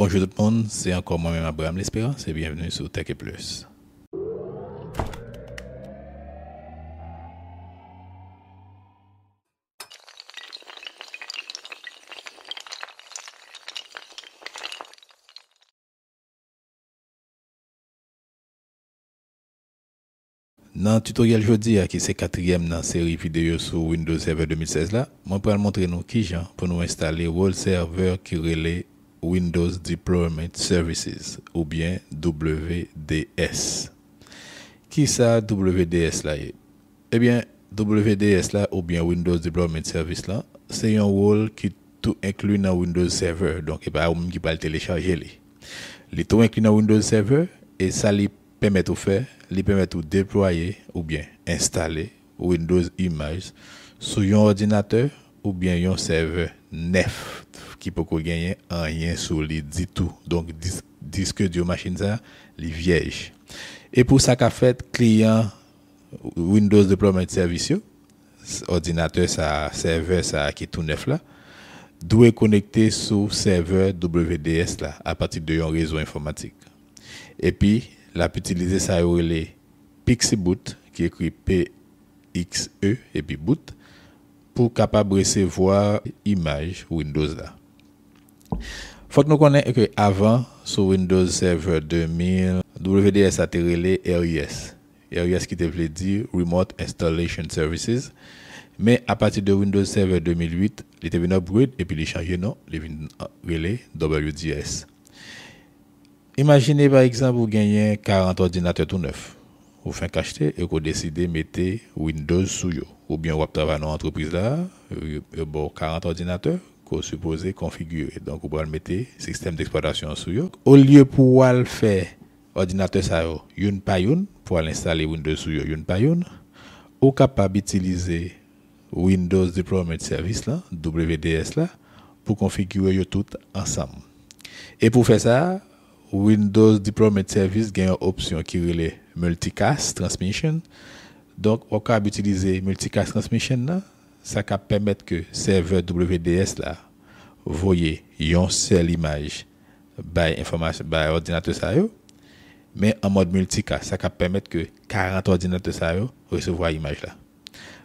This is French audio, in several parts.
Bonjour tout le monde, c'est encore moi-même Abraham L'Espérance et bienvenue sur Tech'e Plus. Nan tutorial jodi aki se 4e nan seri video sou Windows Server 2016 la, mwen pral montre nou ki jan pou nou installe World Server Kirele 4G. Windows Deployment Services ou bien WDS. qui ça WDS là Eh bien, WDS là, ou bien Windows Deployment Service là, c'est un rôle qui tout inclut dans Windows Server, donc il n'y a pas qui télécharger le télécharger. li. Li tout Windows Server, et ça lui permet de faire, lui permet de déployer, ou bien installer, Windows Images sur un ordinateur ou bien un serveur neuf, qui peut gagner rien sur les du tout. Donc, dis, disque du machine ça, les vierges. Et pour ça qu'a fait client Windows Deployment Service, ordinateur ça, serveur ça qui est tout neuf là, doit connecté sur serveur WDS là, à partir de un réseau informatique. Et puis, la utiliser ça relais boot qui écrit PXE et puis boot, pour capable recevoir image Windows là. Faut que nous connaissions que avant, sur Windows Server 2000, WDS a été relé RIS. RIS qui veut dire Remote Installation Services. Mais à partir de Windows Server 2008, il a été upgrade et puis il a changé nom, il WDS. Imaginez par exemple, vous gagnez 40 ordinateurs tout neufs. Vous faites acheter et vous décidez de mettre Windows sous vous. Ou bien vous travaillez dans l'entreprise là, vous avez 40 ordinateurs, qu'on supposé configurer. Donc, on va le mettre système d'exploitation sur Au lieu pour le faire ordinateur ça, une par une, pour l'installer Windows sur une par une, on capable d'utiliser Windows Deployment Service là, WDS là, pour configurer tout ensemble. Et pour faire ça, Windows Deployment Service gagne une option qui est Multicast Transmission. Donc, on capable utiliser Multicast Transmission là, ça va permettre que serveur WDS là voyez une seule image par information ordinateur ça mais en mode multicast ça va permettre que 40 ordinateurs ça recevoir image là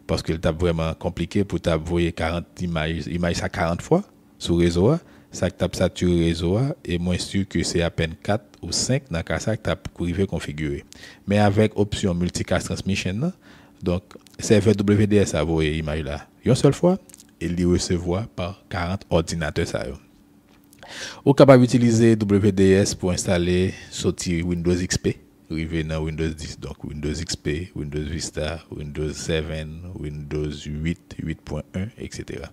parce que c'est vraiment compliqué pour t'envoyer 40 images images ça 40 fois sur réseau ça sur le réseau et moins sûr que c'est à peine 4 ou 5 dans cas ça que tu configuré mais avec option multicast transmission donc, serveur WDS a envoyé l'image là une seule fois et l'y recevoir par 40 ordinateurs. Vous êtes capable d'utiliser WDS pour installer, sortir Windows XP, arriver dans Windows 10, donc Windows XP, Windows Vista, Windows 7, Windows 8, 8.1, etc.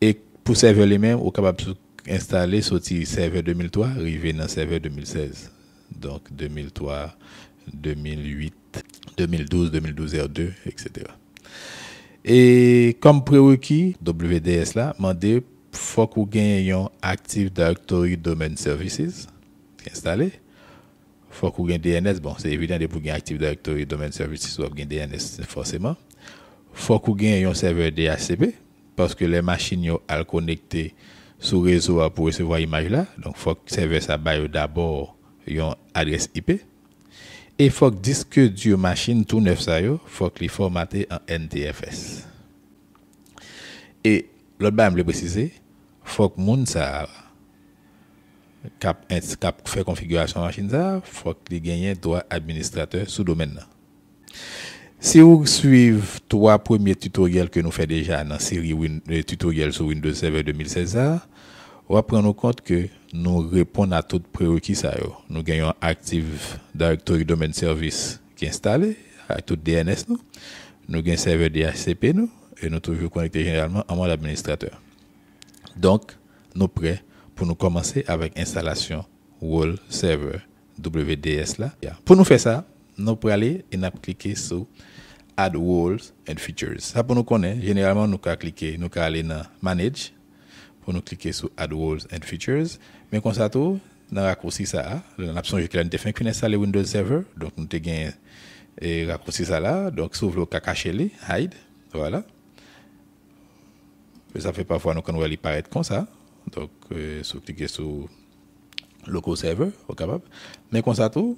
Et pour serveur les mêmes, êtes capable d'installer, sortir serveur 2003, arriver dans serveur 2016. Donc 2003, 2008, 2012, 2012 R2, etc. Et comme prérequis, WDS là, mandé faut que vous un Active Directory Domain Services installé. faut que vous DNS. Bon, c'est évident de vous un Active Directory Domain Services, ou un DNS forcément. faut que vous un serveur DHCP parce que les machines sont connectées sur le réseau pour recevoir l'image là. Donc, faut que le serveur ça d'abord une adresse IP. Et faut que disque dur machine tout neuf ça yo, faut qu'il formaté en NTFS. Et l'autre bam le préciser, faut que moun ça cap cap faire configuration machine ça, faut qu'il gagne droit administrateur sous domaine Si vous suivez trois premiers tutoriels que nous faisons déjà dans la série tutoriels sur Windows Server 2016, on va prendre en compte que nous répondons à toutes prérequis ça Nous gagnons Active Directory Domain Service qui est installé avec tout DNS nous. Nous gagnons serveur DHCP nous et nous toujours connectés généralement en mode administrateur. Donc, nous prêts pour nous commencer avec installation Wall Server WDS là. Pour nous faire ça, nous pouvons aller et nous cliquer sur Add Walls and Features. Ça pour nous connaître, généralement nous allons cliquer, nous pouvons aller dans Manage nous cliquer sur Add Walls and Features. Mais comme ça, tout, dans le raccourci, ça, L'option a besoin de faire une les Windows Server. Donc, nous avons et raccourci ça là. Donc, ouvre le cacher les hide. Voilà. Mais ça fait parfois, nous, quand on paraître comme ça. Donc, euh, si vous cliquez sur local server, vous capable. Mais comme ça, tout,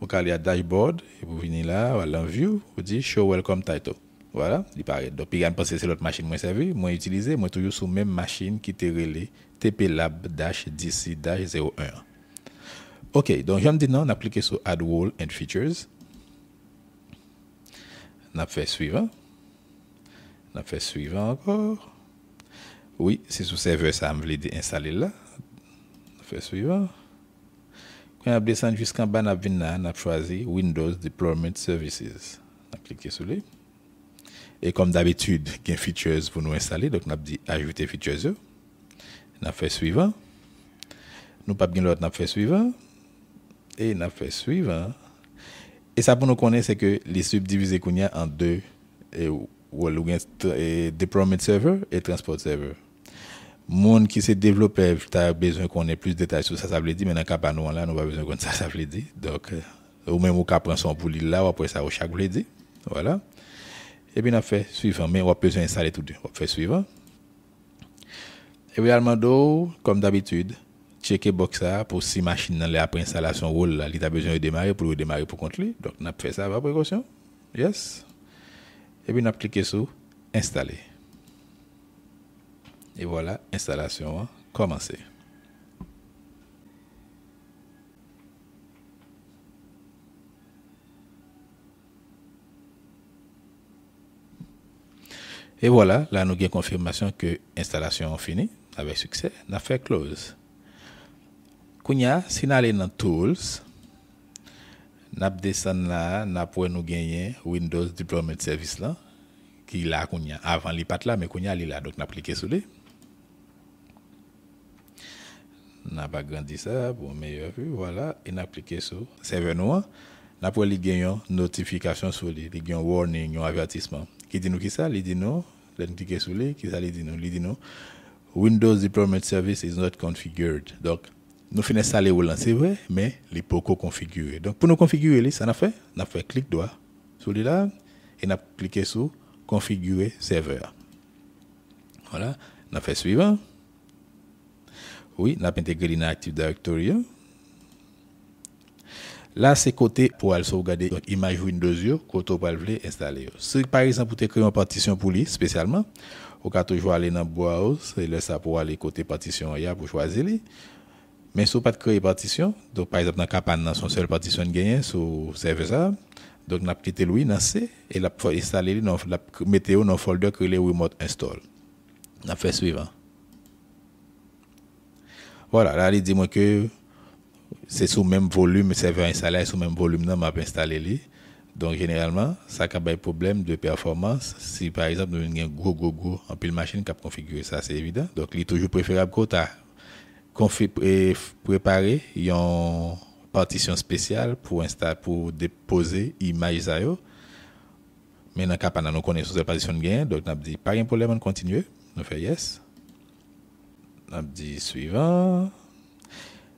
vous allez à dashboard et vous venez là, à View, vous dites show welcome title. Voilà, il paraît. Donc, il parce que c'est l'autre machine moins servi, moins utilisée, moins toujours la même machine qui était relais TP-Lab-DC-01. OK, donc j'aime dire non, on cliqué sur Add Wall and Features. On a fait suivant. On a fait suivant encore. Oui, c'est sur serveur ça, me l'aider installer là. On a fait suivant. Quand on descend jusqu'en bas, on a choisi Windows Deployment Services. On a cliqué sur lui. Et comme d'habitude, il y a features pour nous installer. Donc, on a dit ajouter features. E. On a fait suivant. Nous pas bien l'autre, on a fait suivant. Et on a fait suivant. Et ça pour nous connaître, c'est que les subdivisés qu'on a en deux. Et, ou, deployment server et transport server. Moun qui se développé, tu as besoin qu'on ait plus de détails sur ça, ça veut dire, mais dans le cas nous, là, nous pas besoin de ça, ça veut dire. Donc, euh, ou même au cas prend son pour là, après ça, au chaque veut Voilà. Et puis, on a fait suivant, mais on a besoin d'installer tout de suite. On fait suivant. Et puis, comme d'habitude, checker box pour si machine après installation roule, il a besoin de démarrer pour démarrer pour contre lui. Donc, on a fait ça avec précaution. Yes. Et puis, on a cliqué sur installer. Et voilà, installation a commencé. Et voilà, là nous avons confirmation que l'installation est finie avec succès, l'affaire close. Kounya, si nous allons dans Tools, nous descendons là, nous pouvons gagner Windows Deployment Service là, qui est là, avant les pattes là, mais Kounya est là, donc nous sur lui. Nous avons grandir ça pour une meilleure vue, voilà, et nous appliquer sur serveur Nous avons une notification sur lui, une warning, un avertissement qui dit nous qui ça Il dit non. sous les, qui ça Il non. Il dit non. Windows Deployment Service is not configured. Donc, nous finissons ça les roulants, c'est vrai, mais les POCO configurés. Donc, pour nous configurer, ça n'a fait, a fait clic droit sur là et a cliqué sur configurer serveur. Voilà, n'a fait suivant. Oui, n'a intégré dans Active Directory. Là, c'est côté pour aller sauvegarder donc image Windows côté pour aller installer. Si par exemple vous créer une partition pour lui spécialement, vous pouvez toujours aller dans browse et laisser pour aller côté partition pour choisir Mais si vous pas de créer partition, donc par exemple dans Capane dans son seul partition gagnée sur serveur ça, donc n'a quitté lui dans C et la installer dans la météo dans le folder que les remote install. On fait suivant. Voilà, là il dit moi que c'est sous même volume, serveur installé sous même volume, non, m'a installé lui. Donc, généralement, ça pas de problème de performance. Si, par exemple, nous avons un gros, gros, gros, en pile machine qui a configuré ça, c'est évident. Donc, il est toujours préférable qu'on a préparé une partition spéciale pour, pour déposer l'image. Mais dans le nous connaissons cette partition de gain. Donc, nous avons dit, pas de problème, on continue. On fait yes. Nous avons dit suivant.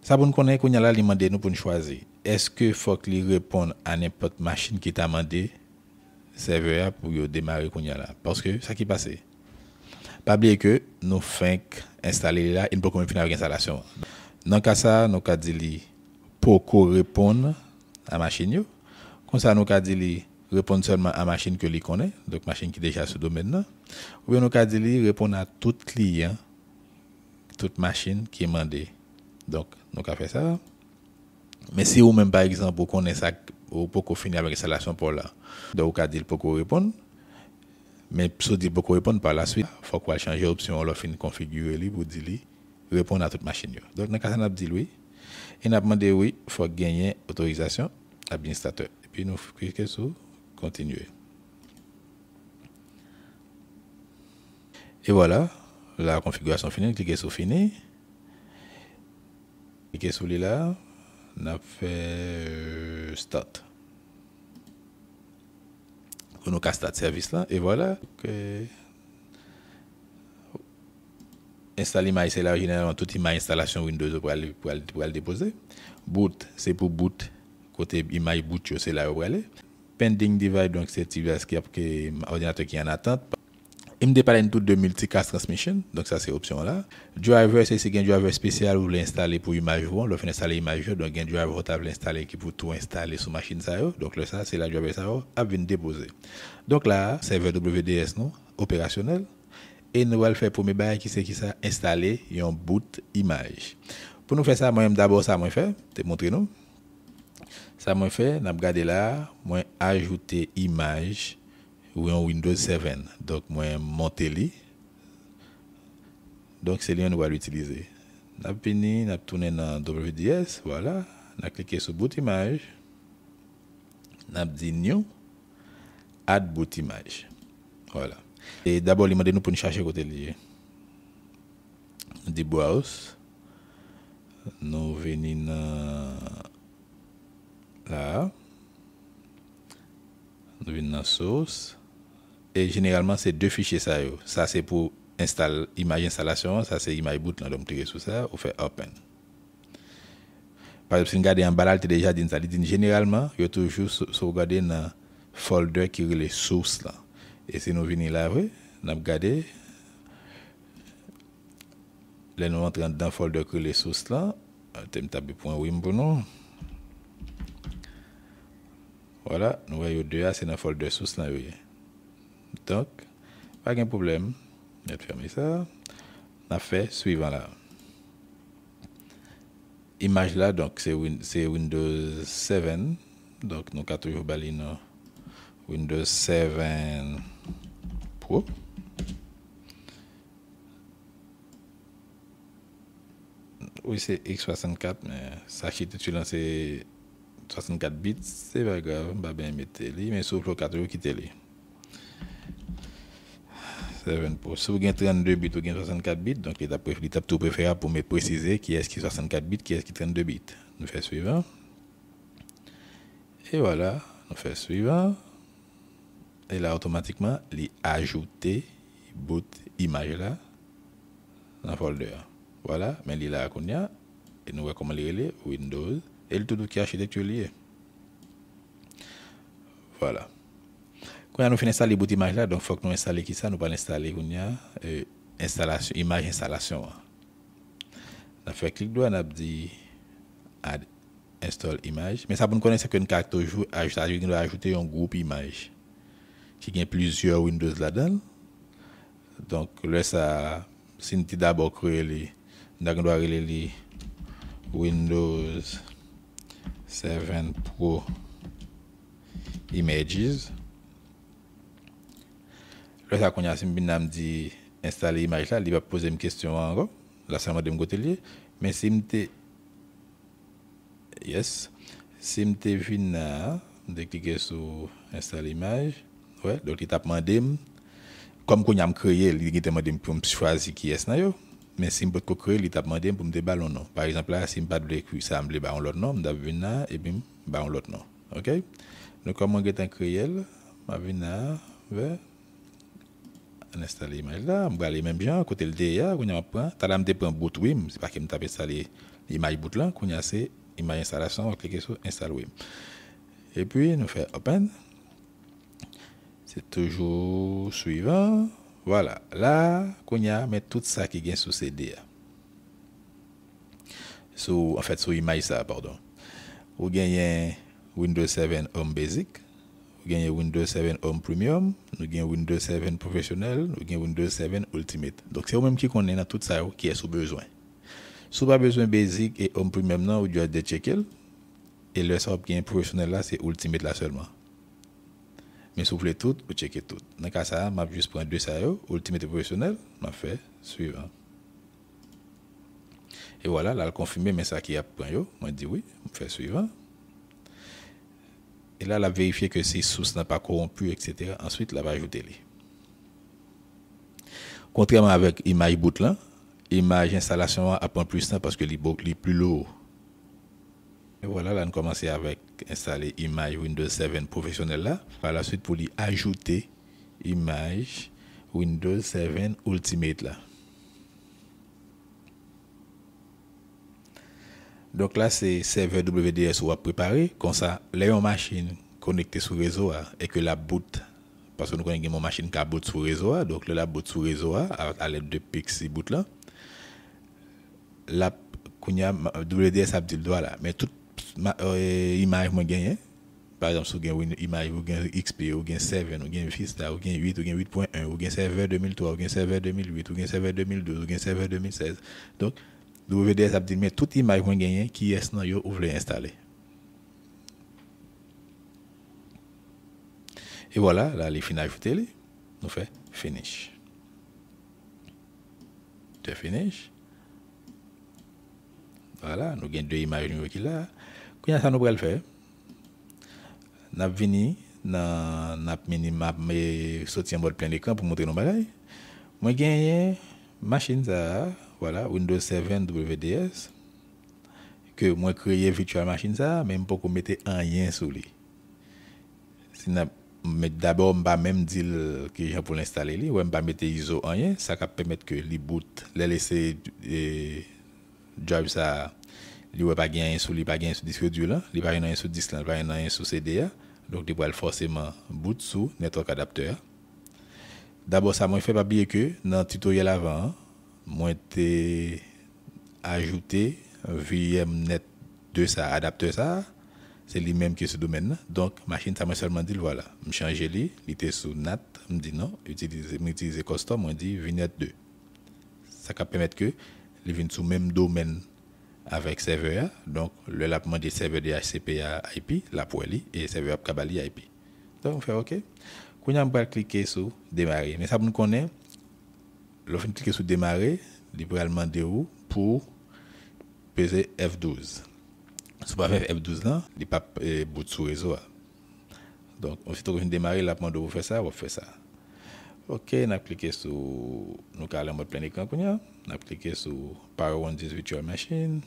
Ça pour nous connaître qu'on a là demandé nous pour nous choisir. Est-ce que faut qu'il réponde à n'importe machine qui t'a demandé serveur pour démarrer qu'on a là parce que ça qui passé. Pas oublier que nous fink installer là, il ne peut pas finir avec installation. Dans cas ça, nous ca dit pour répondre à machine Comme ça nous ca dit répondre seulement à machine que lui connaît, donc machine qui déjà sous domaine Ou bien nous ca dit répondre à tout client, toute machine qui est demandée donc, nous avons fait ça. Mais si vous-même, par exemple, vous connaissez ça, vous pouvez finir avec l'installation pour là. Donc, vous avez dit pour répondre. Mais si vous dites pour répondre par la suite, il faut qu'on change l'option, on pouvez configurer pour dire répondre à toute machine. Donc, nous avons dit oui. Et nous avons demandé oui, il faut gagner autorisation administrateur. Et puis, nous cliquons sur continuer. Et voilà, la configuration finie, cliquez sur finir cliquez sur les là, on a fait start. On a start service là, et voilà. Okay. Installer MySell c'est là, généralement, toute ma installation Windows pour aller, pour, aller, pour déposer. Boot, c'est pour boot. Côté image Boot, c'est là où aller. Pending device, donc c'est ce qui a ordinateur qui est en attente me dépanne tout de multicast transmission, donc ça c'est option là. Driver, c'est un driver spécial où vous l'installez pour l'image. vous le fait installer image donc un driver vous installé qui peut tout installer sur machine Donc là, ça c'est la driver ça a venir déposer. Donc là, serveur WDS non, opérationnel et nous allons faire pour mes bails qui c'est qui ça installer un boot image. Pour nous faire ça, moi d'abord ça moi fait, te montrer nous. Ça moi fait, n'a regarder là, moi ajouter image ou en Windows 7. Donc, moi, monter Donc, c'est lui on va l'utiliser. N'a fini, n'a tourné dans WDS, voilà. N'a cliqué sur bout image. N'a dit new, add bout image. Voilà. Et d'abord, il m'a dit nous pour nous chercher côté lié. Di browse. Nous venons là. Nous venons dans source et généralement c'est deux fichiers ça ça c'est pour install image installation ça c'est image boot là donc tirer sur ça ou fait open par exemple si vous regardez en bas déjà dit ça dit généralement il toujours sur so dans folder qui est les sources là et si nous venons là oui n'a regardé là nous rentrons dans folder qui est les sources là euh, thème tabu point wim pour nous voilà nous voyons deux c'est dans folder source là oui donc, pas de problème. Je vais fermer ça. On a fait suivant là. Image là, donc c'est Windows 7. Donc, nous avons toujours Windows 7 Pro. Oui, c'est X64, mais sachez que tu lances 64 bits, c'est pas grave, on va bien mettre les, mais sauf le 4 qui télé. 7 Si vous avez 32 bits ou 64 bits, donc il a tout préférable pour me préciser qui est-ce qui est 64 bits, qui est-ce qui est 32 bits. Nous faisons suivant. Et voilà, nous faisons suivant. Et là, automatiquement, il ajouté boot image là dans le folder. Voilà, mais il a là, a. Et nous voyons comment il Windows. Et le tout qui est architecture Voilà. Quand nous finissons installer bout image là, donc faut que nous installions qui ça, nous pas installer une euh, installation, image installation. On fait clic droit, on a dit add install image, mais ça pour nous connaître que une carte toujours ajouter, ajouter un groupe image qui a plusieurs Windows là-dedans. Donc là ça si nous d'abord créer les on doit les Windows 7 Pro Images le ça qu'on a si me dit installer image là, il va poser une question encore. Là ça m'a de côté lié, mais si me yes, si me vinn de cliquer sur installer image, ouais, donc il t'a demandé comme qu'on a créé, il t'a demandé pour choisir qui est là Mais si je peux créer, il t'a demandé pour me déballer nom. Par exemple là, si je pas de écrire ça, me déballer l'autre nom, je venir et puis bah l'autre nom. OK? Donc comment on créé, ma viens vers on installe l'image là, on va aller même bien, côté le DIA, on a prend, t'as l'âme dépend boot WIM, c'est pas qu'il me tape installer l'image boot là, qu'on a c'est image installation, on clique sur install WIM. Et puis, nous fait open. C'est toujours suivant. Voilà. Là, qu'on a mis tout ça qui vient sous CDA. Sous, en fait, sous image ça, pardon. On gagne Windows 7 Home Basic. Nous avons Windows 7 Home Premium, nous gagnons Windows 7 Professionnel, nous gagnons Windows 7 Ultimate. Donc c'est vous-même qui connaissez dans tout ça qui est sous besoin. Si pas besoin basic et Home Premium, non, vous devez checker. Et le qui est professionnel là, c'est Ultimate là seulement. Mais si vous voulez tout, vous checker tout. Dans le cas ça, je vais juste prendre deux ça, Ultimate et Professionnel, je fait suivant. Et voilà, là, le confirmer, mais ça qui a point, je dis oui, je fais suivant. Et là, elle a vérifié que ces sources n'ont pas corrompu, etc. Ensuite, elle va ajouter les. Contrairement avec image bootlan, image installation apprend plus temps parce que les est plus lourd. Et voilà, là, on commençons avec installer image Windows 7 professionnel là. Par la suite, pour lui ajouter image Windows 7 Ultimate là. Donc là, c'est serveur WDS ou à préparer. Comme ça, les machines connectées sur le réseau et que la boot, parce que nous connaissons une machine qui a boot sur le réseau, donc la boot sur le réseau à, l'aide de Pixie boot là. La WDS a dit le doigt là. Mais toute les image que j'ai par exemple, si vous avez une image, vous avez XP, vous avez 7, vous avez Vista, vous avez 8, vous avez 8.1, vous avez serveur 2003, vous avez serveur 2008, vous avez serveur 2012, vous avez serveur 2016. Donc, Dou vede ap di mwen tout imaj mwen genyen ki es nan yo ou vle installe. E wala, la li finaj fote li. Nou fe, finish. Te finish. Wala, nou gen dwe imaj mwen wè ki la. Kou yon sa nou brel fe? Nap vini, nap mini map me soti an bod plen de kan pou mwote nou baray. Mwen genyen, machin za a. voilà, Windows 7 WDS, que moi créé virtual machine ça, même pas qu'on mette un rien sous lui. Mais d'abord, on va même dire que j'ai pour l'installer, lui, ou on va mettre ISO en rien, ça va permettre que les boot, les laisser et drive ça, il n'y pas gagner sur lui, pas gagner sur disque dur là, il pas rien sur disque, il pas sous sur CDA, donc il va forcément boot sous network adapteur. D'abord, ça m'a fait pas oublier que dans le tutoriel avant, hein, moi ajouté VM net de ça, adapter ça, c'est lui-même que ce domaine-là. Donc, machine, ça m'a seulement dit, voilà, je change il était sous NAT, je dit non, utiliser, utiliser custom, on dit vnet 2. Ça va permettre que il vienne sous même domaine avec serveur, donc le lapement des serveurs DHCP à IP, la poêle, et serveur Kabali IP. Donc, on fait OK. Quand on va cliquer sur démarrer, mais ça vous connaît. Lorsque cliquez sur démarrer, libéralement e, de où pour peser F12. Si vous avez F12 là, il pas bout sur réseau. Donc, aussitôt que vous démarrez, la demande de vous faites ça, vous faites ça. OK, on a cliqué sur nous en mode plein écran on a cliqué sur Power One Virtual Machine.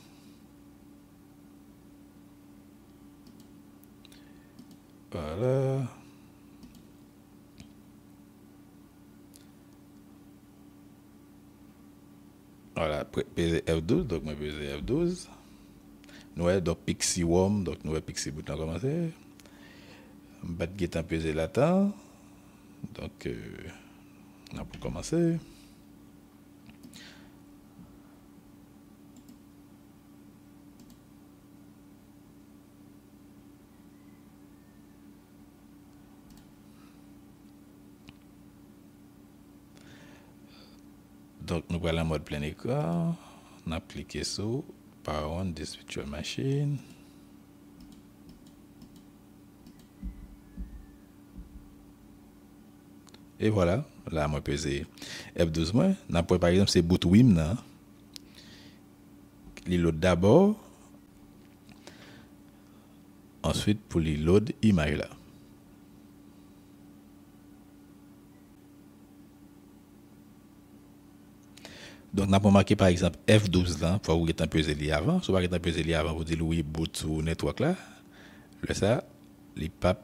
Voilà. Wala, peze F12, dok mwen peze F12. Noue, dok pixi wom, dok noue pixi bout nan komanse. Bat getan peze lata. Donk, nan euh, pou komanse. Donc voilà mode plein écran, on a cliqué sur power on this virtual machine. Et voilà, la moi, pesé F12 moins. on par exemple c'est boot wim les load d'abord. Ensuite pour les load image là. Donc, on a marqué par exemple F12 là, fois vous êtes un peu zélé avant, si vous êtes un peu zélé avant, vous dites oui, bout ou network là, le ça, les papes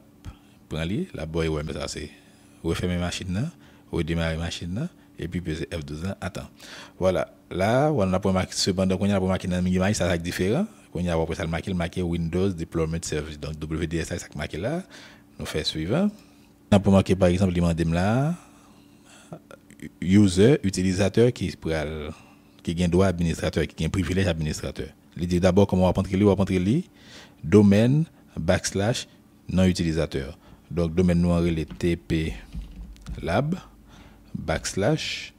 prennent les, la boy ouais, mais ça c'est, refermez machine là, redémarrez machine là, et puis peser F12 là, attends. Voilà, là, on a marqué cependant, on a pas dans le ça c'est différent, on a après ça marqué, le marqué Windows Deployment Service, donc WDS ça marqué là, nous faisons suivant. On a marqué par exemple, il là, user, utilisateur qui pral, qui droit administrateur, qui un privilège administrateur. l'idée d'abord comment on va rentrer, on domaine backslash non utilisateur. Donc domaine noir est TP lab backslash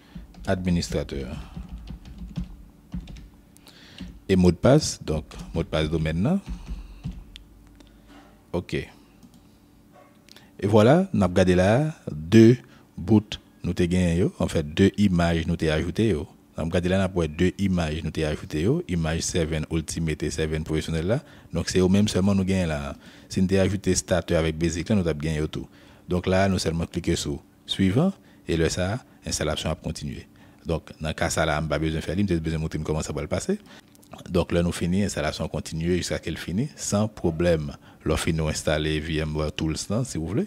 administrateur. Et mot de passe, donc mot de passe domaine OK. Et voilà, nous avons regardé là deux bouts nous avons gagné, en fait, deux images nous avons ajoutées. Nous avons là, deux images nous avons ajoutées. Image 7 Ultimate et 7 Professionnel là. Donc, c'est au même seulement nous gagnons là. Si nous avons ajouté statut avec Basic nous avons gagné tout. Donc là, nous seulement cliquer sur suivant et là, ça, l'installation a continué. Donc, dans le cas ça là, on pas besoin de faire, je besoin de montrer comment ça va le passer. Donc là, nous fini. l'installation continue jusqu'à qu'elle finisse, sans problème. Là, nous installer VMware Tools, si vous voulez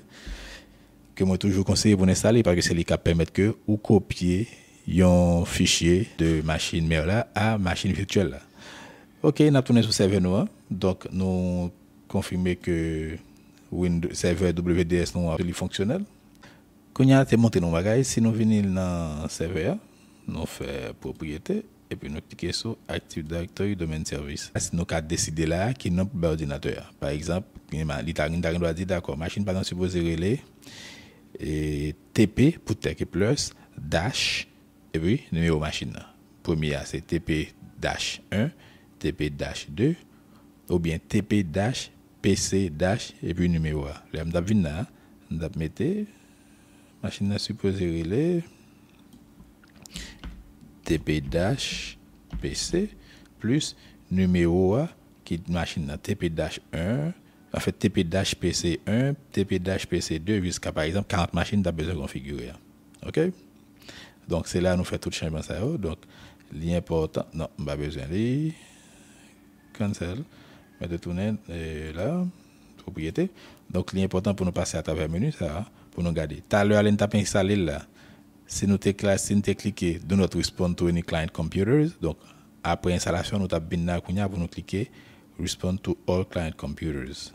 que moi toujours de pour installer parce que c'est ce qui permet que ou copier un fichier de machine mère là à machine virtuelle OK, on a tourné sur serveur nous hein. donc nous confirmer que Windows serveur WDS nous est fonctionnel. Quand a monté nos bagages, si nous venons dans serveur, nous faisons propriété et puis nous cliquons sur Active Directory Domain Service. Si nous avons décidé là qui est notre ordinateur. Par exemple, l'ordinateur doit dire d'accord, machine pas supposée supposée relais et TP pour Plus, Dash, et puis numéro machine. Premier, c'est TP-1, dash TP-2, dash ou bien TP-Dash, PC dash et puis numéro. Là, je vais machine à relais TP dash PC plus numéro qui machine TP dash 1 en fait, TP pc 1 TP pc 2 jusqu'à par exemple 40 machines, tu as besoin de configurer. Hein. OK? Donc, c'est là nous fait tout le changement ça. Oh. Donc, l'important, non, pas besoin de cancel, mais de tourner là, propriété. Donc, l'important pour nous passer à travers menu, ça, hein, pour nous garder. Tout à l'heure, nous avons installer là. Si nous avons si cliquer dans notre Respond to any client computers, donc après installation, nous avons bien pour nous cliquer Respond to all client computers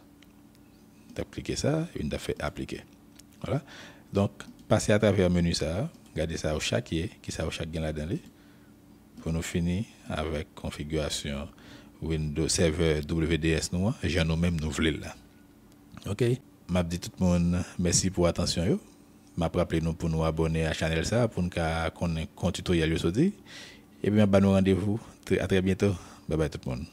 d'appliquer ça, une fait appliquer. Voilà. Donc, passer à travers le menu ça, garder ça au chaque qui ça au chaque là-dedans. Pour nous finir avec configuration Windows Server WDS nous, hein, j'en nous même nous voulons là. OK? M'a dit tout le monde merci pour attention yo. M'a rappelé nous pour nous abonner à la ça pour nous qu'on tutoriel Et bien bah nous rendez-vous à très bientôt. Bye bye tout le monde.